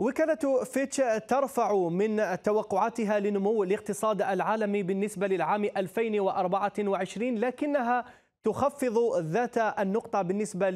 وكالة فيتش ترفع من توقعاتها لنمو الاقتصاد العالمي بالنسبة للعام 2024 لكنها تخفض ذات النقطة بالنسبة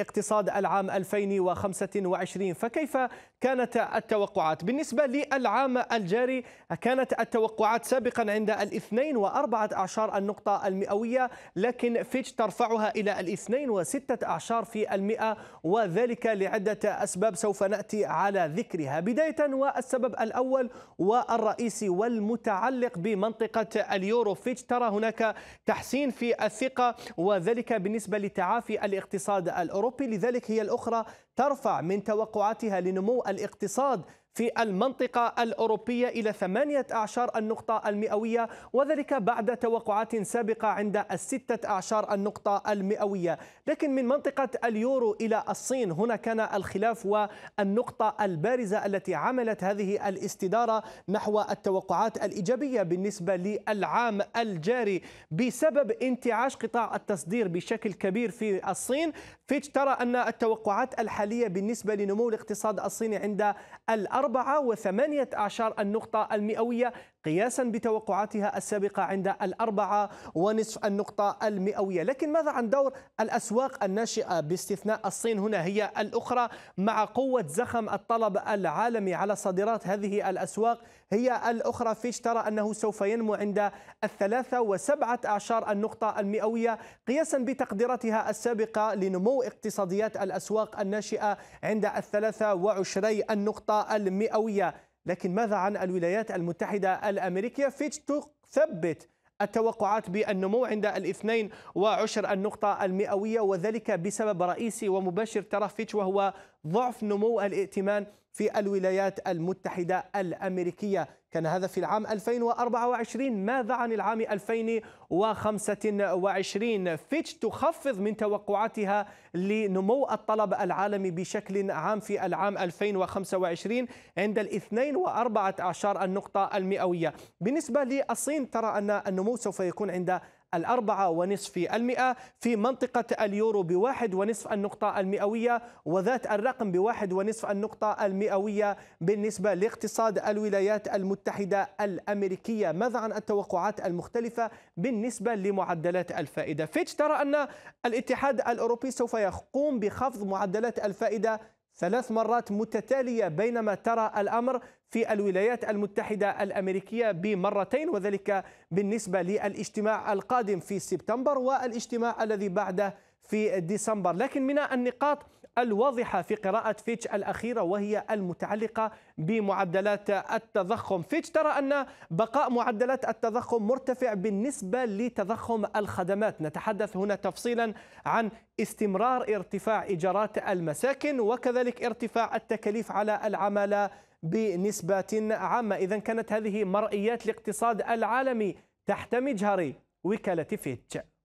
اقتصاد العام 2025 فكيف كانت التوقعات بالنسبة للعام الجاري كانت التوقعات سابقا عند الاثنين وأربعة أعشار النقطة المئوية لكن فيتش ترفعها إلى الاثنين وستة أعشار في المئة وذلك لعدة أسباب سوف نأتي على ذكرها بداية والسبب الأول والرئيسي والمتعلق بمنطقة اليورو فيتش ترى هناك تحسين في الثقة وذلك بالنسبة لتعافي الاقتصاد الأوروبي الأوروبي لذلك هي الأخرى ترفع من توقعاتها لنمو الاقتصاد في المنطقة الأوروبية إلى ثمانية أعشار النقطة المئوية وذلك بعد توقعات سابقة عند الستة أعشار النقطة المئوية لكن من منطقة اليورو إلى الصين هنا كان الخلاف والنقطة البارزة التي عملت هذه الاستدارة نحو التوقعات الإيجابية بالنسبة للعام الجاري بسبب انتعاش قطاع التصدير بشكل كبير في الصين فيتش ترى أن التوقعات الحالية بالنسبة لنمو الاقتصاد الصيني عند الأرض أربعة وثمانية أعشار النقطة المئوية قياسا بتوقعاتها السابقة عند الأربعة ونصف النقطة المئوية لكن ماذا عن دور الأسواق الناشئة باستثناء الصين هنا هي الأخرى مع قوة زخم الطلب العالمي على صادرات هذه الأسواق هي الأخرى فيش ترى أنه سوف ينمو عند الثلاثة وسبعة أعشار النقطة المئوية قياسا بتقديراتها السابقة لنمو اقتصاديات الأسواق الناشئة عند الثلاثة وعشري النقطة المئوية لكن ماذا عن الولايات المتحدة الأمريكية فيتش تثبت التوقعات بالنمو عند الاثنين وعشر النقطة المئوية وذلك بسبب رئيسي ومباشر ترى فيتش وهو ضعف نمو الائتمان في الولايات المتحدة الأمريكية كان هذا في العام 2024 ماذا عن العام 2025 فيتش تخفض من توقعاتها لنمو الطلب العالمي بشكل عام في العام 2025 عند الاثنين وأربعة عشر النقطة المئوية بالنسبة للصين ترى أن النمو سوف يكون عند الأربعة ونصف المئة في منطقة اليورو بواحد ونصف النقطة المئوية وذات الرقم بواحد ونصف النقطة المئوية بالنسبة لاقتصاد الولايات المتحدة الأمريكية ماذا عن التوقعات المختلفة بالنسبة لمعدلات الفائدة فيتش ترى أن الاتحاد الأوروبي سوف يقوم بخفض معدلات الفائدة ثلاث مرات متتالية بينما ترى الأمر في الولايات المتحدة الأمريكية بمرتين وذلك بالنسبة للاجتماع القادم في سبتمبر والاجتماع الذي بعده في ديسمبر لكن من النقاط الواضحة في قراءة فيتش الأخيرة وهي المتعلقة بمعدلات التضخم فيتش ترى أن بقاء معدلات التضخم مرتفع بالنسبة لتضخم الخدمات نتحدث هنا تفصيلا عن استمرار ارتفاع إيجارات المساكن وكذلك ارتفاع التكاليف على العمالة بنسبة عامة إذا كانت هذه مرئيات الاقتصاد العالمي تحت مجهر وكالة فيتش